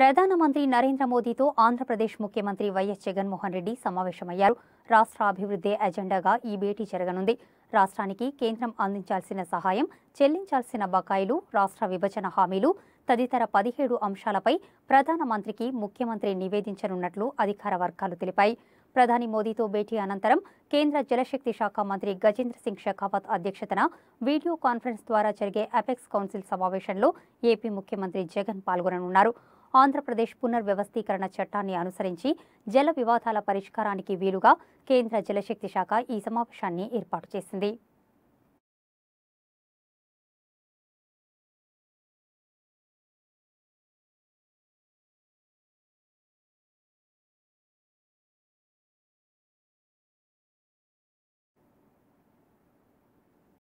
ప్రధానమంత్రి నరేంద్ర మోదీతో ఆంధ్రప్రదేశ్ ముఖ్యమంత్రి వైఎస్ జగన్మోహన్ రెడ్డి సమావేశమయ్యారు రాష్ట్ర అభివృద్ధి ఎజెండాగా ఈ భేటీ జరగనుంది రాష్ట్రానికి కేంద్రం అందించాల్సిన సహాయం చెల్లించాల్సిన బకాయిలు రాష్ట్ర విభజన హామీలు తదితర పదిహేడు అంశాలపై ప్రధానమంత్రికి ముఖ్యమంత్రి నివేదించనున్నట్లు అధికార వర్గాలు తెలిపాయి ప్రధాని మోదీతో భేటీ అనంతరం కేంద్ర జలశక్తి శాఖ మంత్రి గజేంద్ర సింగ్ షెఖావత్ అధ్యక్షతన వీడియో కాన్ఫరెన్స్ ద్వారా జరిగే అపెక్స్ కౌన్సిల్ సమావేశంలో ఏపీ ముఖ్యమంత్రి జగన్ పాల్గొననున్నారు ఆంధ్రప్రదేశ్ పునర్వ్యవస్థీకరణ చట్టాన్ని అనుసరించి జల వివాదాల పరిష్కారానికి వీలుగా కేంద్ర జలశక్తి శాఖ ఈ సమావేశాన్ని ఏర్పాటు చేసింది